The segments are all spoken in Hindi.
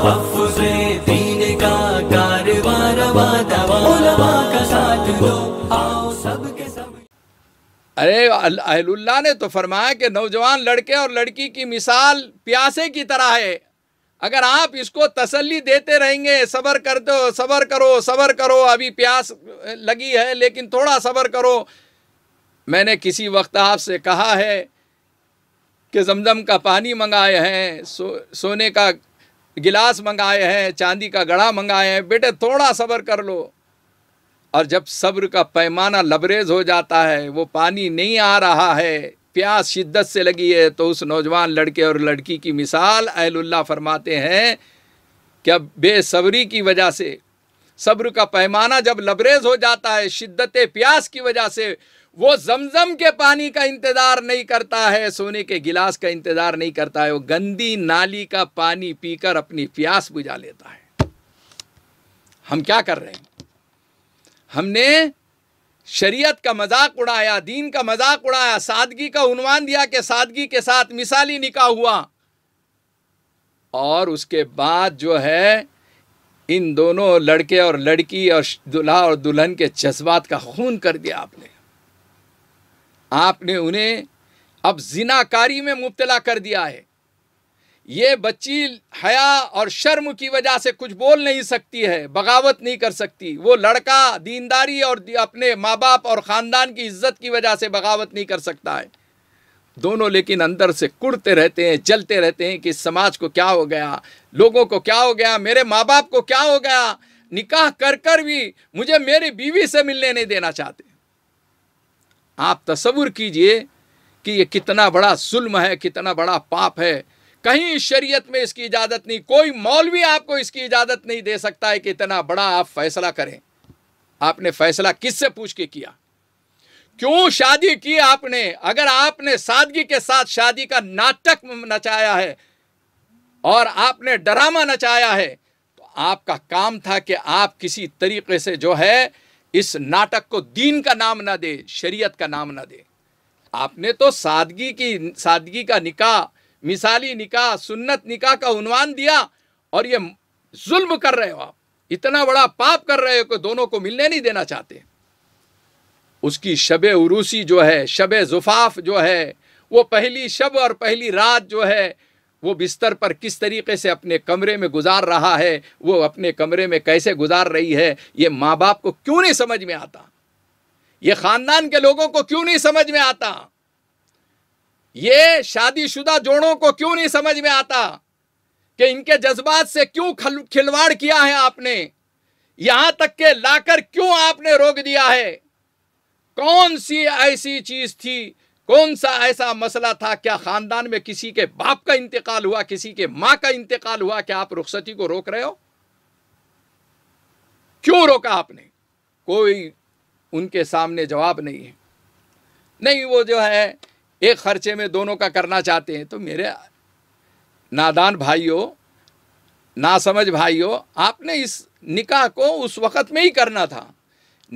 दीन का उलमा का साथ दो आओ सब के सब अरे अहलुल्ला ने तो फरमाया कि नौजवान लड़के और लड़की की मिसाल प्यासे की तरह है अगर आप इसको तसल्ली देते रहेंगे सबर कर दो सबर करो सबर करो अभी प्यास लगी है लेकिन थोड़ा सबर करो मैंने किसी वक्त आपसे कहा है कि जमजम का पानी मंगाए हैं सो, सोने का गिलास मंगाए हैं चांदी का गड़ा मंगाए हैं बेटे थोड़ा सब्र कर लो और जब सब्र का पैमाना लबरेज हो जाता है वो पानी नहीं आ रहा है प्यास शिद्दत से लगी है तो उस नौजवान लड़के और लड़की की मिसाल अहलुल्ला फरमाते हैं कि अब बेसब्री की वजह से सब्र का पैमाना जब लबरेज हो जाता है शिद्दत प्यास की वजह से वो जमजम के पानी का इंतजार नहीं करता है सोने के गिलास का इंतजार नहीं करता है वो गंदी नाली का पानी पीकर अपनी प्यास बुझा लेता है हम क्या कर रहे हैं हमने शरीयत का मजाक उड़ाया दीन का मजाक उड़ाया सादगी का उन्वान दिया कि सादगी के साथ मिसाली निकाह हुआ और उसके बाद जो है इन दोनों लड़के और लड़की और दुल्हा और दुल्हन के जज्बात का खून कर दिया आपने आपने उन्हें अब जिनाकारी में मुबतला कर दिया है ये बच्ची हया और शर्म की वजह से कुछ बोल नहीं सकती है बगावत नहीं कर सकती वो लड़का दीनदारी और अपने माँ बाप और ख़ानदान की इज्जत की वजह से बगावत नहीं कर सकता है दोनों लेकिन अंदर से कुड़ते रहते हैं जलते रहते हैं कि समाज को क्या हो गया लोगों को क्या हो गया मेरे माँ बाप को क्या हो गया निकाह कर कर भी मुझे मेरी बीवी से मिलने नहीं देना चाहते आप तस्वुर कीजिए कि ये कितना बड़ा जुल्म है कितना बड़ा पाप है कहीं शरीयत में इसकी इजाज़त नहीं कोई मौलवी आपको इसकी इजाज़त नहीं दे सकता है कि इतना बड़ा आप फैसला करें आपने फैसला किससे पूछ के किया क्यों शादी की आपने अगर आपने सादगी के साथ शादी का नाटक नचाया है और आपने ड्रामा नचाया है तो आपका काम था कि आप किसी तरीके से जो है इस नाटक को दीन का नाम ना दे शरीयत का नाम ना दे आपने तो सादगी की सादगी का निकाह मिसाली निकाह सुन्नत निकाह का उन्वान दिया और ये जुल्म कर रहे हो आप इतना बड़ा पाप कर रहे हो कि दोनों को मिलने नहीं देना चाहते उसकी शब उरूसी जो है शब जुफाफ जो है वो पहली शब और पहली रात जो है वो बिस्तर पर किस तरीके से अपने कमरे में गुजार रहा है वो अपने कमरे में कैसे गुजार रही है ये माँ बाप को क्यों नहीं समझ में आता ये ख़ानदान के लोगों को क्यों नहीं समझ में आता ये शादीशुदा जोड़ों को क्यों नहीं समझ में आता कि इनके जज्बात से क्यों खिलवाड़ किया है आपने यहां तक के लाकर क्यों आपने रोक दिया है कौन सी ऐसी चीज थी कौन सा ऐसा मसला था क्या खानदान में किसी के बाप का इंतकाल हुआ किसी के मां का इंतकाल हुआ क्या आप रुखसती को रोक रहे हो क्यों रोका आपने कोई उनके सामने जवाब नहीं है नहीं वो जो है एक खर्चे में दोनों का करना चाहते हैं तो मेरे नादान भाइयों ना समझ भाइयों आपने इस निकाह को उस वक़्त में ही करना था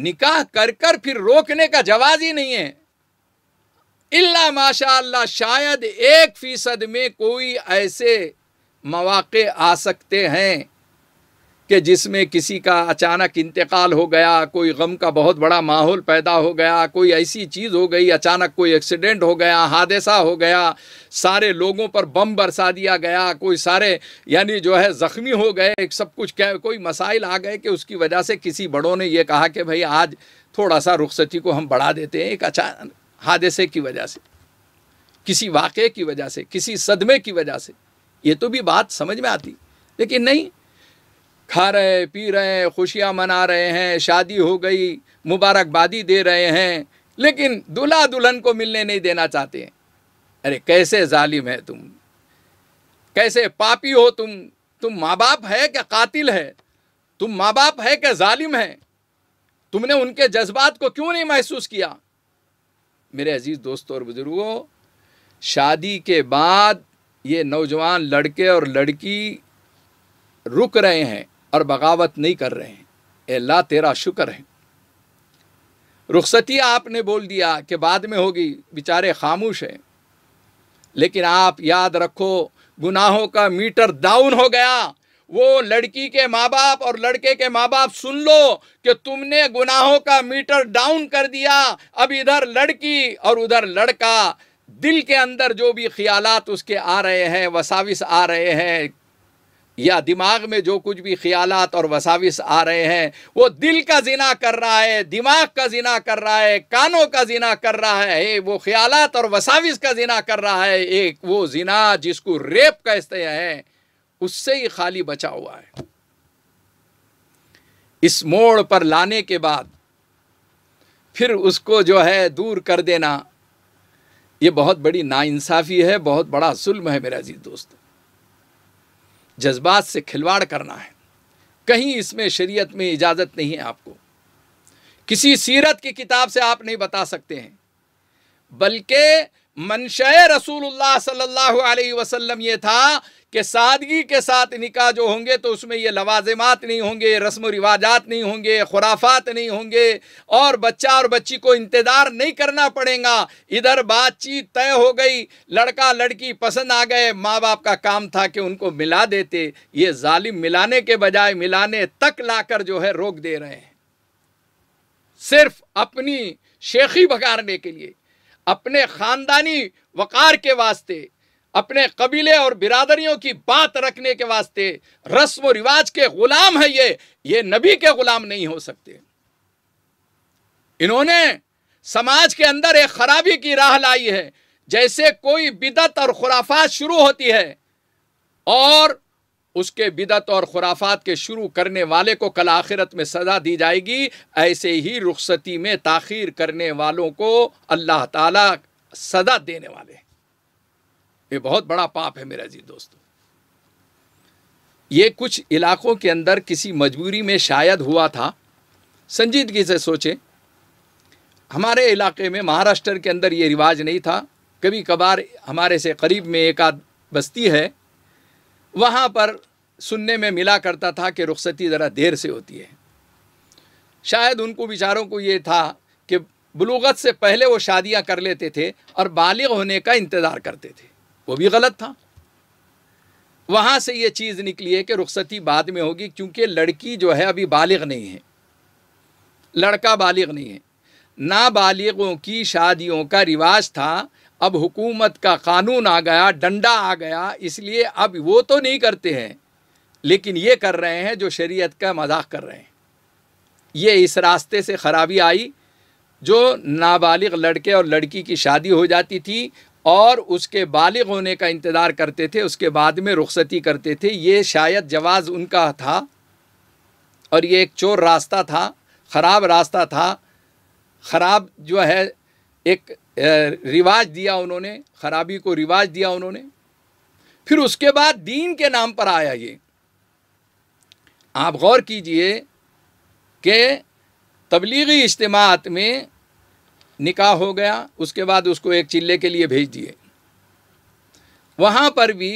निकाह कर कर फिर रोकने का जवाब ही नहीं है इल्ला माशा शायद एक फ़ीसद में कोई ऐसे मौाक़े आ सकते हैं कि जिसमें किसी का अचानक इंतकाल हो गया कोई गम का बहुत बड़ा माहौल पैदा हो गया कोई ऐसी चीज़ हो गई अचानक कोई एक्सीडेंट हो गया हादसा हो गया सारे लोगों पर बम बरसा दिया गया कोई सारे यानी जो है ज़ख्मी हो गए सब कुछ क्या कोई मसाइल आ गए कि उसकी वजह से किसी बड़ों ने यह कहा कि भाई आज थोड़ा सा रुखसती को हम बढ़ा देते हैं एक अचानक हादसे की वजह से किसी वाक़े की वजह से किसी सदमे की वजह से ये तो भी बात समझ में आती लेकिन नहीं खा रहे पी रहे खुशियाँ मना रहे हैं शादी हो गई मुबारकबादी दे रहे हैं लेकिन दूल्हा दुल्हन को मिलने नहीं देना चाहते हैं अरे कैसे जालिम है तुम कैसे पापी हो तुम तुम माँ बाप है क्या कातिल है तुम माँ बाप है क्या जालिम है तुमने उनके जज्बात को क्यों नहीं महसूस किया मेरे अजीज़ दोस्तों और बुज़ुर्गों शादी के बाद ये नौजवान लड़के और लड़की रुक रहे हैं और बगावत नहीं कर रहे हैं अल्लाह तेरा शुक्र है रुखसती आपने बोल दिया कि बाद में होगी बेचारे खामोश हैं लेकिन आप याद रखो गुनाहों का मीटर डाउन हो गया वो लड़की के माँ बाप और लड़के के माँ बाप सुन लो कि तुमने गुनाहों का मीटर डाउन कर दिया अब इधर लड़की और उधर लड़का दिल के अंदर जो भी ख्यालात उसके आ रहे हैं वसाविस आ रहे हैं या दिमाग में जो कुछ भी ख्यालात और वसाविस आ रहे हैं वो दिल का जिना कर रहा है दिमाग का जिना कर रहा है कानों का जिना कर रहा है वो ख्यालात और वसाविस का जिना कर रहा है एक वो जिना जिसको रेप कहते हैं उससे ही खाली बचा हुआ है इस मोड़ पर लाने के बाद फिर उसको जो है दूर कर देना ये बहुत बड़ी नाइंसाफ़ी है बहुत बड़ा जुल्म है मेरा अजीज दोस्त जज्बात से खिलवाड़ करना है कहीं इसमें शरीयत में इजाज़त नहीं है आपको किसी सीरत की किताब से आप नहीं बता सकते हैं बल्कि मनशे रसूलुल्लाह सल्लल्लाहु अलैहि वसल्लम ये था कि सादगी के साथ निकाह जो होंगे तो उसमें ये लवाजमात नहीं होंगे रस्म रिवाजात नहीं होंगे खुराफात नहीं होंगे और बच्चा और बच्ची को इंतज़ार नहीं करना पड़ेगा इधर बातचीत तय हो गई लड़का लड़की पसंद आ गए माँ बाप का काम था कि उनको मिला देते ये जालिम मिलाने के बजाय मिलाने तक लाकर जो है रोक दे रहे हैं सिर्फ अपनी शेखी भगाड़ने के लिए अपने ख़ानदानी वक़ार के वास्ते अपने कबीले और बिरादरियों की बात रखने के वास्ते रस्म रिवाज के गुलाम है ये ये नबी के गुलाम नहीं हो सकते इन्होंने समाज के अंदर एक खराबी की राह लाई है जैसे कोई बिदत और खुराफात शुरू होती है और उसके बिदत और खुराफात के शुरू करने वाले को कल आखिरत में सज़ा दी जाएगी ऐसे ही रुखसती में ताखिर करने वालों को अल्लाह ताला सज़ा देने वाले ये बहुत बड़ा पाप है मेरा जी दोस्तों ये कुछ इलाकों के अंदर किसी मजबूरी में शायद हुआ था संजीदगी से सोचे हमारे इलाके में महाराष्ट्र के अंदर ये रिवाज नहीं था कभी कभार हमारे से करीब में एक आध बस्ती है वहाँ पर सुनने में मिला करता था कि रुखसती ज़रा देर से होती है शायद उनको विचारों को ये था कि बलूगत से पहले वो शादियाँ कर लेते थे और बालिग होने का इंतज़ार करते थे वो भी गलत था वहाँ से ये चीज़ निकली है कि रुखसती बाद में होगी क्योंकि लड़की जो है अभी बालिग नहीं है लड़का बालिग नहीं है नाबालिगों की शादियों का रिवाज था अब हुकूमत का कानून आ गया डंडा आ गया इसलिए अब वो तो नहीं करते हैं लेकिन ये कर रहे हैं जो शरीयत का मजाक कर रहे हैं ये इस रास्ते से ख़राबी आई जो नाबालिग लड़के और लड़की की शादी हो जाती थी और उसके बालिग होने का इंतज़ार करते थे उसके बाद में रुखसती करते थे ये शायद जवाज़ उनका था और ये एक चोर रास्ता था ख़राब रास्ता था ख़राब जो है एक रिवाज दिया उन्होंने ख़राबी को रिवाज दिया उन्होंने फिर उसके बाद दीन के नाम पर आया ये आप गौर कीजिए कि तबलीगी इज्तमात में निकाह हो गया उसके बाद उसको एक चिल्ले के लिए भेज दिए वहाँ पर भी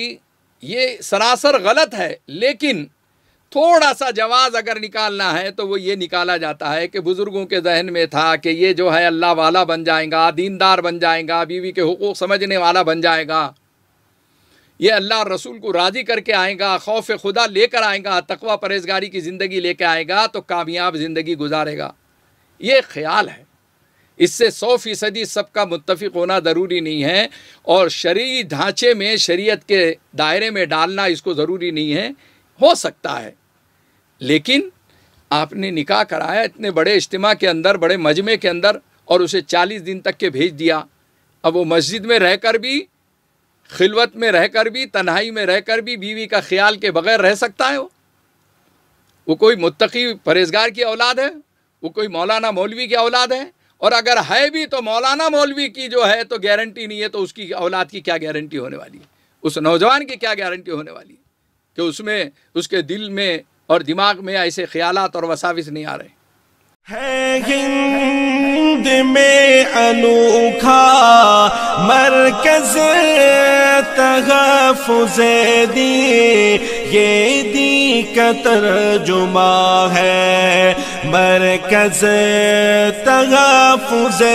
ये सरासर गलत है लेकिन थोड़ा सा जवाब अगर निकालना है तो वो ये निकाला जाता है कि बुज़ुर्गों के जहन में था कि ये जो है अल्लाह वाला बन जाएगा दीनदार बन जाएगा बीवी के हकूक़ समझने वाला बन जाएगा ये अल्लाह रसूल को राज़ी करके आएगा खौफ खुदा लेकर आएगा तकवा परहेजगारी की ज़िंदगी लेकर आएगा तो कामयाब ज़िंदगी गुजारेगा ये ख्याल है इससे सौ फीसदी सबका मुतफिक होना ज़रूरी नहीं है और शरी ढांचे में शरीयत के दायरे में डालना इसको ज़रूरी नहीं है हो सकता है लेकिन आपने निकाह कराया इतने बड़े इज्तम के अंदर बड़े मजमे के अंदर और उसे चालीस दिन तक के भेज दिया अब वो मस्जिद में रहकर भी खिलवत में रहकर भी तन्हाई में रहकर भी बीवी का ख्याल के बगैर रह सकता है वो वो कोई मुतकी परहेजगार की औलाद है वो कोई मौलाना मौलवी की औलाद है और अगर है भी तो मौलाना मौलवी की जो है तो गारंटी नहीं है तो उसकी औलाद की क्या गारंटी होने वाली है उस नौजवान की क्या गारंटी होने वाली है कि उसमें उसके दिल में और दिमाग में ऐसे ख्यालात और वसाविस नहीं आ रहे है మే అనుఖా మర్కజ్ తహఫుజిదీ యేదీ క తర్జుమా హై మర్కజ్ తహఫుజిదీ